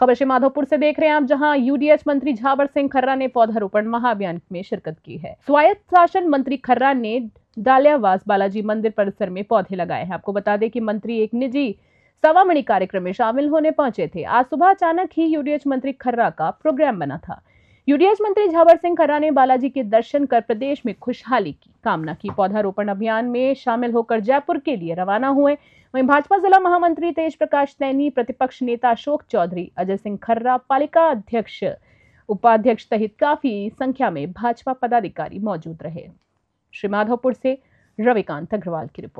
खबर श्री माधोपुर से देख रहे हैं आप जहां यूडीएच मंत्री झावर सिंह खर्रा ने पौधारोपण महाअभियान में शिरकत की है स्वायत्त शासन मंत्री खर्रा ने डालियावास बालाजी मंदिर परिसर में पौधे लगाए हैं आपको बता दें कि मंत्री एक निजी सवामणि कार्यक्रम में शामिल होने पहुंचे थे आज सुबह अचानक ही यूडीएच मंत्री खर्रा का प्रोग्राम बना था यूडीएस मंत्री झावर सिंह खरा ने बालाजी के दर्शन कर प्रदेश में खुशहाली की कामना की पौधारोपण अभियान में शामिल होकर जयपुर के लिए रवाना हुए वहीं भाजपा जिला महामंत्री तेज प्रकाश सैनी प्रतिपक्ष नेता अशोक चौधरी अजय सिंह खर्रा पालिका अध्यक्ष उपाध्यक्ष सहित काफी संख्या में भाजपा पदाधिकारी मौजूद रहे श्री माधोपुर से रविकांत अग्रवाल की रिपोर्ट